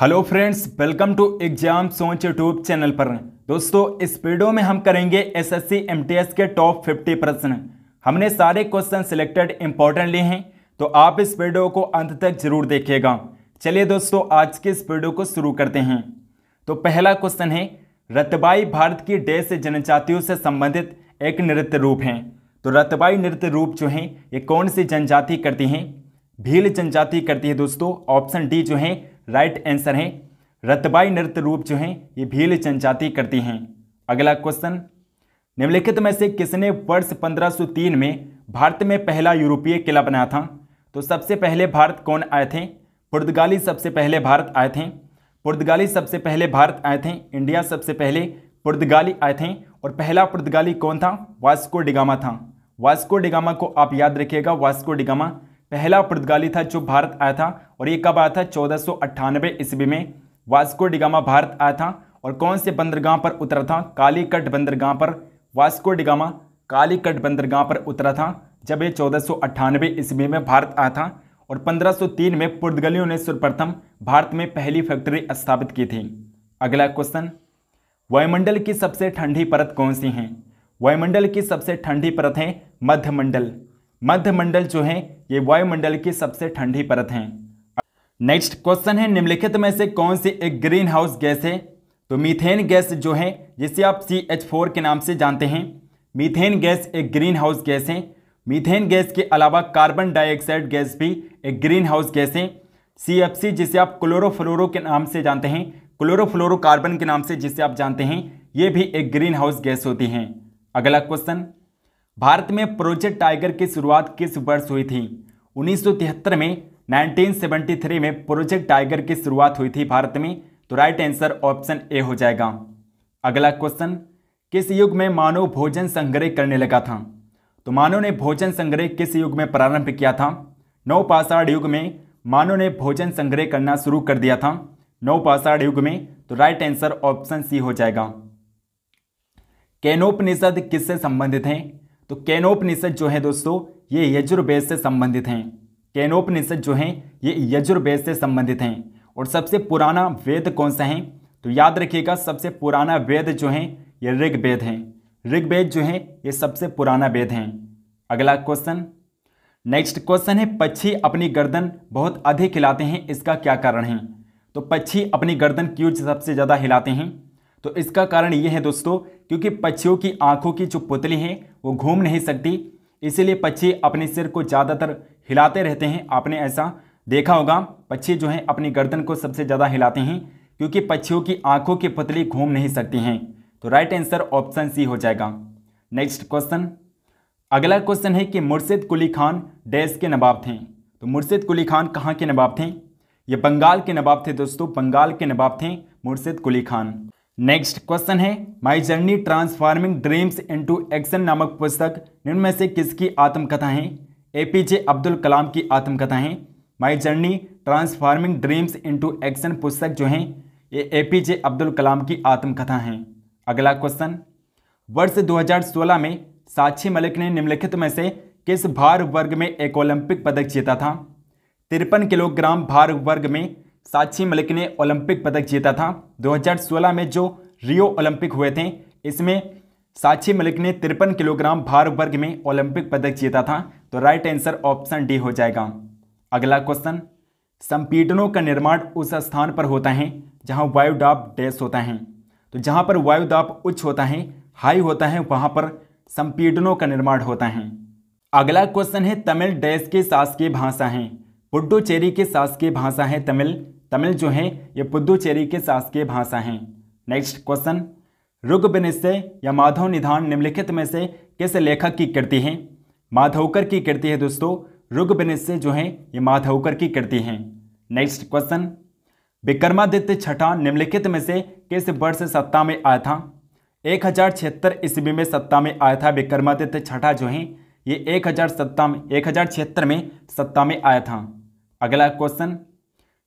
hello friends welcome to exam सोच YouTube channel पर दोस्तों इस वीडियो में हम करेंगे एसएससी एमटीएस के टॉप 50 प्रश्न हमने सारे क्वेश्चन सिलेक्टेड इंपॉर्टेंट लिए हैं तो आप इस वीडियो को अंत तक जरूर देखिएगा चलिए दोस्तों आज के इस वीडियो को शुरू करते हैं तो पहला क्वेश्चन है रतबाई भारत की से जनजातियों से संबंधित एक नृत्य रूप हैं तो रतबाई नृत्य रूप जो हैं ये कौन सी जनजाति करती हैं भील जनजाति करती है दोस्तों ऑप्शन डी जो है राइट आंसर है रतबाई नृत्य रूप जो हैं ये भील जनजाति करती हैं अगला क्वेश्चन निम्नलिखित में से किसने वर्ष 1503 में भारत में पहला यूरोपीय किला बनाया था तो सबसे पहले भारत कौन आए थे पुर्तगाली सबसे पहले भारत आए थे पुर्तगाली सबसे पहले भारत आए थे इंडिया सबसे पहले पुर्तगाली आए थे और पहला पुर्तगाली कौन था वास्को डिगामा था वास्को डिगामा को आप याद रखिएगा वास्को डिगामा पहला पुर्तगाली था जो भारत आया था और ये कब आया था चौदह सौ ईस्वी में वास्को डिगामा भारत आया था और कौन से बंदरगाह पर उतरा था कालीकट बंदरगाह पर वास्को डिगामा कालीकट बंदरगाह पर उतरा था जब ये चौदह सौ ईस्वी में भारत आया था और 1503 में पुर्तगालियों ने सर्वप्रथम भारत में पहली फैक्ट्री स्थापित की थी अगला क्वेश्चन वायुमंडल की सबसे ठंडी परत कौन सी है वायुमंडल की सबसे ठंडी परत है मध्यमंडल मध्यमंडल जो है ये वायुमंडल की सबसे ठंडी परत है नेक्स्ट क्वेश्चन है निम्नलिखित में से कौन सी एक ग्रीन हाउस गैस है तो मीथेन गैस जो है जिसे आप सी एच फोर के नाम से जानते हैं मीथेन गैस एक ग्रीन हाउस गैस है मीथेन गैस के अलावा कार्बन डाइऑक्साइड गैस भी एक ग्रीन हाउस गैस है सी एफ सी जिसे आप क्लोरोफ्लोरो के नाम से जानते हैं क्लोरोफ्लोरोकार्बन के नाम से जिसे आप जानते हैं ये भी एक ग्रीन हाउस गैस होती हैं अगला क्वेश्चन भारत में प्रोजेक्ट टाइगर की शुरुआत किस वर्ष हुई थी 1973 में 1973 में प्रोजेक्ट टाइगर की शुरुआत हुई थी भारत में तो राइट आंसर ऑप्शन ए हो जाएगा अगला क्वेश्चन किस युग में मानव भोजन संग्रह करने लगा था तो मानव ने भोजन संग्रह किस युग में प्रारंभ किया था पाषाण युग में मानव ने भोजन संग्रह करना शुरू कर दिया था पाषाण युग में तो राइट आंसर ऑप्शन सी हो जाएगा कैनोपनिषद किससे संबंधित हैं तो केनोपनिषद जो है दोस्तों ये यजुर्वेद से संबंधित हैं कैनोपनिषद जो हैं ये यजुर्वेद से संबंधित हैं और सबसे पुराना वेद कौन सा है तो याद रखिएगा सबसे पुराना वेद जो है ये ऋग्वेद हैं ऋग्वेद जो है ये सबसे पुराना वेद हैं अगला क्वेश्चन नेक्स्ट क्वेश्चन है पक्षी अपनी गर्दन बहुत अधिक हिलाते हैं इसका क्या कारण है तो पक्षी अपनी गर्दन क्यों सबसे ज़्यादा हिलाते हैं तो इसका कारण ये है दोस्तों क्योंकि पक्षियों की आंखों की जो पुतली है वो घूम नहीं सकती इसीलिए पक्षी अपने सिर को ज़्यादातर हिलाते रहते हैं आपने ऐसा देखा होगा पक्षी जो हैं अपनी गर्दन को सबसे ज़्यादा हिलाते हैं क्योंकि पक्षियों की आंखों की पतली घूम नहीं सकती हैं तो राइट आंसर ऑप्शन सी हो जाएगा नेक्स्ट क्वेश्चन अगला क्वेश्चन है कि मुर्शिद कुली खान डैश के नवाब थे तो मुर्शिद कुली खान कहाँ के नवाब थे ये बंगाल के नवाब थे दोस्तों बंगाल के नवाब थे मुर्शिद कुली खान नेक्स्ट क्वेश्चन है my journey transforming dreams into action नामक पुस्तक में से किसकी आत्मकथा है ए पी जे अब्दुल कलाम की आत्मकथा है my journey transforming dreams into action पुस्तक जो है ये ए पी जे अब्दुल कलाम की आत्मकथा है अगला क्वेश्चन वर्ष दो में साक्षी मलिक ने निम्नलिखित में से किस भार वर्ग में एक ओलंपिक पदक जीता था तिरपन किलोग्राम भार वर्ग में साक्षी मलिक ने ओलंपिक पदक जीता था 2016 में जो रियो ओलंपिक हुए थे इसमें साक्षी मलिक ने तिरपन किलोग्राम भार वर्ग में ओलंपिक पदक जीता था तो राइट आंसर ऑप्शन डी हो जाएगा अगला क्वेश्चन संपीडनों का निर्माण उस स्थान पर होता है जहाँ वायुदाब डैस होता है तो जहाँ पर वायुदाब उच्च होता है हाई होता है वहाँ पर संपीडनों का निर्माण होता है अगला क्वेश्चन है तमिल डैश के शासकीय भाषा है पुडुचेरी के शासकीय भाषा है तमिल तमिल जो है ये पुद्दुचेरी के शासकीय भाषा हैं नेक्स्ट क्वेश्चन रुग बनिश्चय या माधव निधान निम्नलिखित में से किस लेखक की कृति है माधवकर की कृति है दोस्तों रुग बनिश्चय जो है ये माधवकर की कृति है नेक्स्ट क्वेश्चन विक्रमादित्य छठा निम्नलिखित में से किस वर्ष सत्ता में आया था एक हजार छिहत्तर ईस्वी में सत्ता में आया था विक्रमादित्य छठा जो है ये एक हजार सत्ता में एक हजार छिहत्तर में सत्ता में आया था अगला क्वेश्चन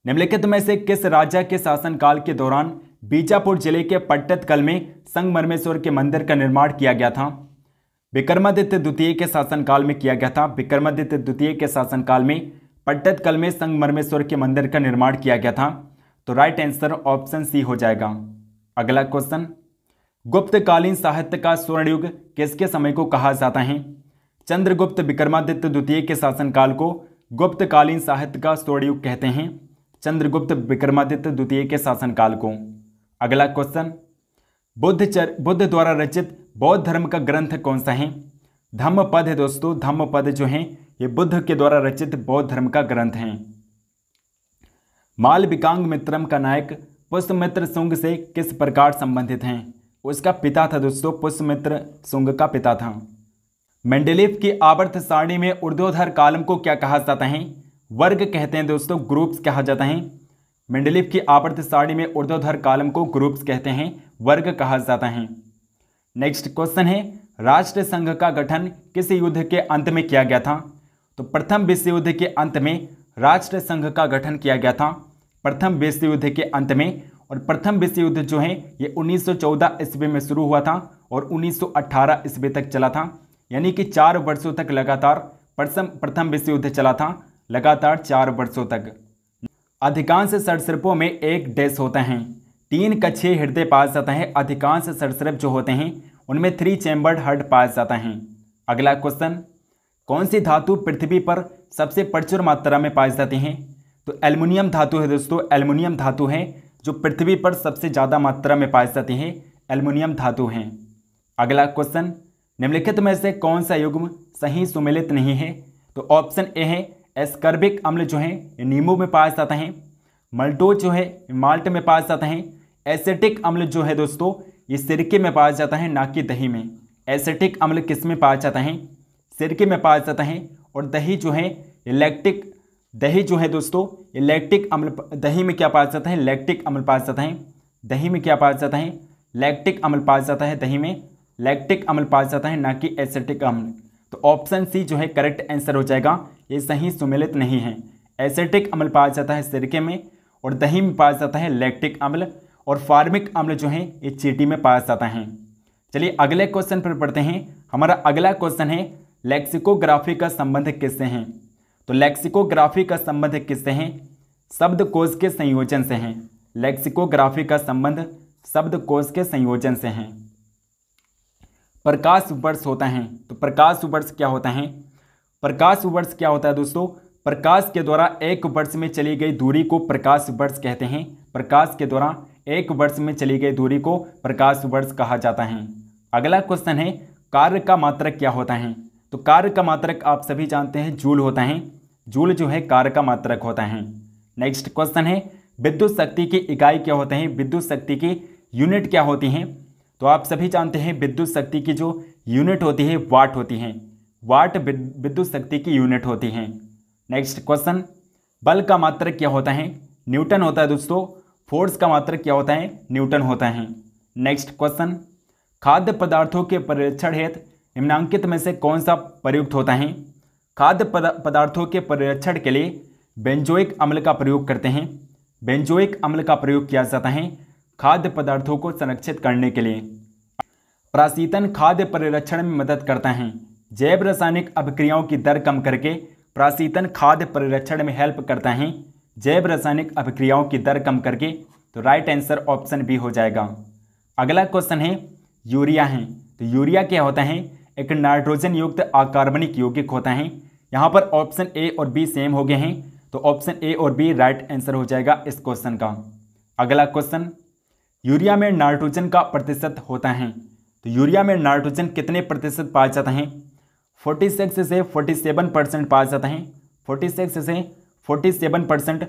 निम्नलिखित में से किस राजा के शासनकाल के दौरान बीजापुर जिले के पट्टतकल में संगमरमेश्वर के मंदिर का निर्माण किया गया था विक्रमादित्य द्वितीय के शासनकाल में किया गया था विक्रमादित्य द्वितीय के शासनकाल में पट्टतकल में संगमरमेश्वर के मंदिर का निर्माण किया गया था तो राइट आंसर ऑप्शन सी हो जाएगा अगला क्वेश्चन गुप्तकालीन साहित्य का स्वर्णयुग किसके समय को कहा जाता है चंद्रगुप्त विक्रमादित्य द्वितीय के शासनकाल को गुप्तकालीन साहित्य का स्वर्णयुग कहते हैं चंद्रगुप्त विक्रमादित्य द्वितीय के शासनकाल को अगला क्वेश्चन बुद्ध चर बुद्ध द्वारा रचित बौद्ध धर्म का ग्रंथ कौन सा है धम्म पद है दोस्तों धम्म पद जो है ये बुद्ध के द्वारा रचित बौद्ध धर्म का ग्रंथ है माल विकांग मित्रम का नायक पुष्पमित्र सुंग से किस प्रकार संबंधित हैं उसका पिता था दोस्तों पुष्पमित्र सुंग का पिता था मेंडेलिफ की आवर्त सारणी में उर्दोधर कालम को क्या कहा जाता है वर्ग कहते हैं दोस्तों ग्रुप्स कहा जाता है मंडलिप की आपर्त साड़ी में उर्दोधर कालम को ग्रुप्स कहते हैं वर्ग कहा जाता है नेक्स्ट क्वेश्चन है राष्ट्र संघ का गठन किस युद्ध के अंत में किया गया था तो प्रथम विश्व युद्ध के अंत में राष्ट्र संघ का गठन किया गया था प्रथम विश्व युद्ध के अंत में और प्रथम विश्व युद्ध जो है ये 1914 ईस्वी में शुरू हुआ था और 1918 ईस्वी तक चला था यानी कि चार वर्षों तक लगातार प्रथम विश्व युद्ध चला था लगातार चार वर्षों तक अधिकांश सरसरपों में एक डेस होते हैं तीन कच्छे हृदय पास जाते हैं अधिकांश सरसरप जो होते हैं उनमें थ्री चैम्बर्ड हर्ट पास जाते हैं अगला क्वेश्चन कौन सी धातु पृथ्वी पर सबसे प्रचुर मात्रा में पाए जाती हैं तो एल्युमिनियम धातु है दोस्तों एल्युमिनियम धातु है जो पृथ्वी पर सबसे ज़्यादा मात्रा में पाए जाती हैं एल्युमिनियम धातु हैं अगला क्वेश्चन निम्नलिखित में से कौन सा युग्म सही सुमिलित नहीं है तो ऑप्शन ए है एस्कर्बिक अम्ल जो है नींबू में पाया जाता है मल्टोज जो है माल्ट में पाया जाता है एसेटिक अम्ल जो है दोस्तों ये सिरके में पाया जाता है ना कि दही में एसेटिक अम्ल किस में पाया जाता है सिरके में पाया जाता है और दही जो है इलेक्ट्रिक दही जो है दोस्तों इलेक्ट्रिक अम्ल दही में क्या पाया जाता है लैक्टिक अम्ल पाया जाता है दही में क्या पाया जाता है लैक्टिक अम्ल पाया जाता है दही में लैक्टिक अम्ल पाया जाता है ना कि एसेटिक अम्ल तो ऑप्शन सी जो है करेक्ट आंसर हो जाएगा ये सही सुमिलित नहीं है एसेटिक अम्ल पाया जाता है सिरके में और दही में पाया जाता है लैक्टिक अम्ल और फार्मिक अम्ल जो है ये चीटी में पाया जाता है चलिए अगले क्वेश्चन पर पढ़ते हैं हमारा अगला क्वेश्चन है लेक्सिकोग्राफी का संबंध किससे हैं तो लेक्सिकोग्राफी का संबंध किससे हैं शब्दकोश के संयोजन से हैं लेक्सिकोग्राफी का संबंध शब्द के संयोजन से हैं प्रकाश वर्ष होता है तो प्रकाश वर्ष क्या होता है प्रकाश वर्ष क्या होता है दोस्तों प्रकाश के द्वारा एक वर्ष में चली गई दूरी को प्रकाश वर्ष कहते हैं प्रकाश के द्वारा एक वर्ष में चली गई दूरी को प्रकाश वर्ष कहा जाता है अगला क्वेश्चन है कार्य का मात्रक क्या होता है तो कार्य का मात्रक आप सभी जानते हैं जूल होता है जूल जो है कार्य का मात्रक होता है नेक्स्ट क्वेश्चन है विद्युत शक्ति की इकाई क्या होते हैं विद्युत शक्ति की यूनिट क्या होती हैं तो आप सभी जानते हैं विद्युत शक्ति की जो यूनिट होती है वाट होती हैं वाट विद्युत शक्ति की यूनिट होती हैं नेक्स्ट क्वेश्चन बल का मात्र क्या होता है न्यूटन होता है दोस्तों फोर्स का मात्र क्या होता है न्यूटन होता है नेक्स्ट क्वेश्चन खाद्य पदार्थों के परीक्षण हेतु निम्नांकित में से कौन सा प्रयुक्त होता है खाद्य पदार्थों के परीक्षण के लिए बेंजोइक अम्ल का प्रयोग करते हैं बेंजोइक अम्ल का प्रयोग किया जाता है खाद्य पदार्थों को संरक्षित करने के लिए प्रासीतन खाद्य परिरक्षण में मदद करते हैं जैव रासायनिक अभिक्रियाओं की दर कम करके प्रासीतन खाद्य परिरक्षण में हेल्प करते हैं जैव रासायनिक अभिक्रियाओं की दर कम करके तो राइट आंसर ऑप्शन बी हो जाएगा अगला क्वेश्चन है यूरिया है तो यूरिया क्या होता है एक नाइट्रोजन युक्त अकार्बनिक यौगिक होता है यहाँ पर ऑप्शन ए और बी सेम हो गए हैं तो ऑप्शन ए और बी राइट आंसर हो जाएगा इस क्वेश्चन का अगला क्वेश्चन यूरिया में नाइट्रोजन का प्रतिशत होता है तो यूरिया में नाइट्रोजन कितने प्रतिशत पाया जाता है 46 से 47 परसेंट पाया जाता है 46 से 47 परसेंट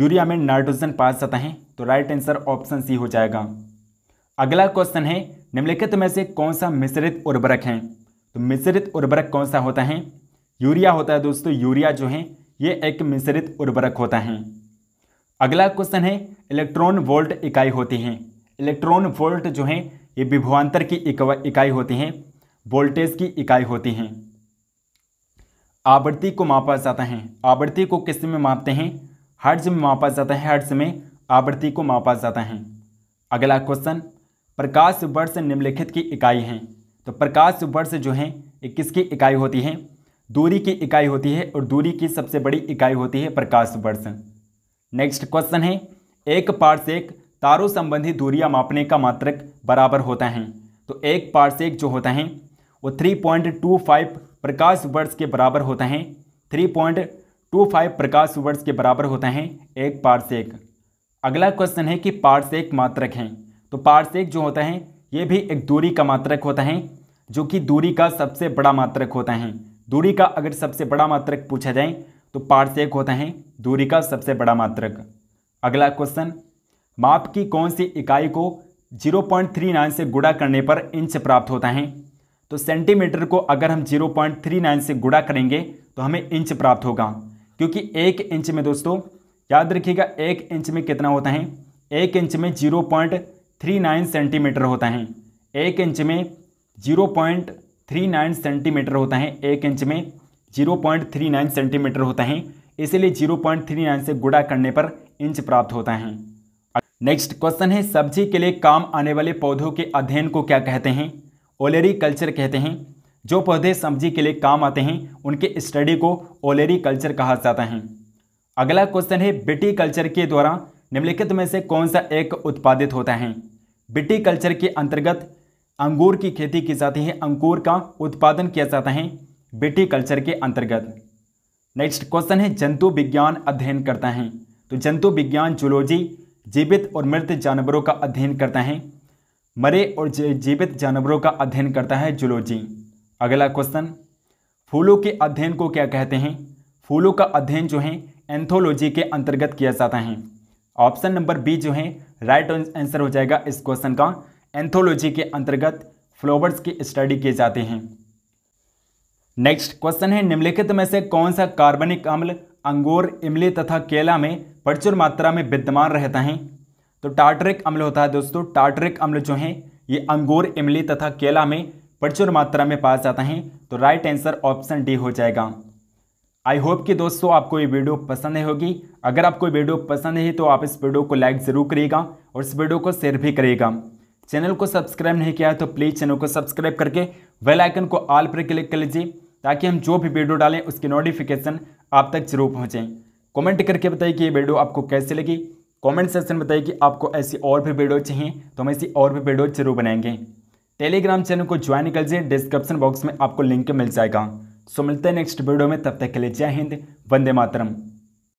यूरिया में नाइट्रोजन पाया जाता है तो राइट आंसर ऑप्शन सी हो जाएगा अगला क्वेश्चन है निम्नलिखित में से कौन सा मिश्रित उर्वरक है तो मिश्रित उर्वरक कौन सा होता है यूरिया होता है दोस्तों यूरिया जो है ये एक मिश्रित उर्वरक होता है अगला क्वेश्चन है इलेक्ट्रॉन वोल्ट इकाई होती है इलेक्ट्रॉन वोल्ट जो हैं ये विभवान्तर की इकाई होती हैं वोल्टेज की इकाई होती हैं आवृत्ति को मापा जाता है आवृत्ति को किस में मापते हैं हर्ज में मापा जाता है हर्ज में आवृत्ति को मापा जाता है अगला क्वेश्चन प्रकाश वर्ष निम्नलिखित की इकाई है तो प्रकाश वर्ष जो है ये किसकी इकाई होती है दूरी की इकाई होती है और दूरी की सबसे बड़ी इकाई होती है प्रकाश वर्ष नेक्स्ट क्वेश्चन है एक पार्षिक तारों संबंधी दूरियां मापने का मात्रक बराबर होता है तो एक पार्सेक जो होता है वो 3.25 प्रकाश वर्ष के बराबर होता है 3.25 प्रकाश वर्ष के बराबर होता है एक पार्सेक अगला क्वेश्चन है कि पार्सेक मात्रक हैं तो पार्सेक जो होता है ये भी एक दूरी का मात्रक होता है जो कि दूरी का सबसे बड़ा मात्रक होता है दूरी का अगर सबसे बड़ा मात्रक पूछा जाए तो पार्सेक होता है दूरी का सबसे बड़ा मात्रक अगला क्वेश्चन माप की कौन सी इकाई को 0.39 से गुड़ा करने पर इंच प्राप्त होता है तो सेंटीमीटर को अगर हम 0.39 से गुड़ा करेंगे तो हमें इंच प्राप्त होगा क्योंकि एक इंच में दोस्तों याद रखिएगा एक इंच में कितना होता है एक इंच में 0.39 सेंटीमीटर होता है एक इंच में 0.39 सेंटीमीटर होता है एक इंच में 0.39 सेंटीमीटर होता है इसीलिए 0.39 से गुड़ा करने पर इंच प्राप्त होता है नेक्स्ट क्वेश्चन है सब्जी के लिए काम आने वाले पौधों के अध्ययन को क्या कहते हैं ओलेरी कल्चर कहते हैं जो पौधे सब्जी के लिए काम आते हैं उनके स्टडी को ओलेरी कल्चर कहा जाता है अगला क्वेश्चन है बिटी कल्चर के द्वारा निम्नलिखित में से कौन सा एक उत्पादित होता है बिटी कल्चर के अंतर्गत अंगूर की खेती की जाती है अंगूर का उत्पादन किया जाता है बिटी कल्चर के अंतर्गत नेक्स्ट क्वेश्चन है जंतु विज्ञान अध्ययन करता है तो जंतु विज्ञान जुलोजी जीवित और मृत जानवरों का अध्ययन करता है मरे और जीवित जानवरों का अध्ययन करता है जुलोजी अगला क्वेश्चन फूलों के अध्ययन को क्या कहते हैं फूलों का अध्ययन जो है एंथोलॉजी के अंतर्गत किया जाता है ऑप्शन नंबर बी जो है राइट आंसर हो जाएगा इस क्वेश्चन का एंथोलॉजी के अंतर्गत फ्लोवर्स की स्टडी किए जाते हैं नेक्स्ट क्वेश्चन है निम्नलिखित में से कौन सा कार्बनिक अम्ल अंगूर इमली तथा केला में प्रचुर मात्रा में विद्यमान रहता है तो टार्टरिक अम्ल होता है दोस्तों टार्टरिक अम्ल जो है ये अंगूर इमली तथा केला में प्रचुर मात्रा में पाया जाता है तो राइट आंसर ऑप्शन डी हो जाएगा आई होप कि दोस्तों आपको ये वीडियो पसंद है होगी अगर आपको वीडियो पसंद है तो आप इस वीडियो को लाइक ज़रूर करिएगा और इस वीडियो को शेयर भी करिएगा चैनल को सब्सक्राइब नहीं किया है तो प्लीज़ चैनल को सब्सक्राइब करके वेलाइकन को ऑल पर क्लिक कर लीजिए ताकि हम जो भी वीडियो डालें उसकी नोटिफिकेशन आप तक जरूर पहुँचें कमेंट करके बताइए कि ये वीडियो आपको कैसे लगी कमेंट सेक्शन बताइए कि आपको ऐसी और भी वीडियो चाहिए तो हम ऐसी और भी वीडियो जरूर बनाएंगे टेलीग्राम चैनल को ज्वाइन कर लीजिए डिस्क्रिप्शन बॉक्स में आपको लिंक मिल जाएगा सो मिलते हैं नेक्स्ट वीडियो में तब तक के लिए जय हिंद वंदे मातरम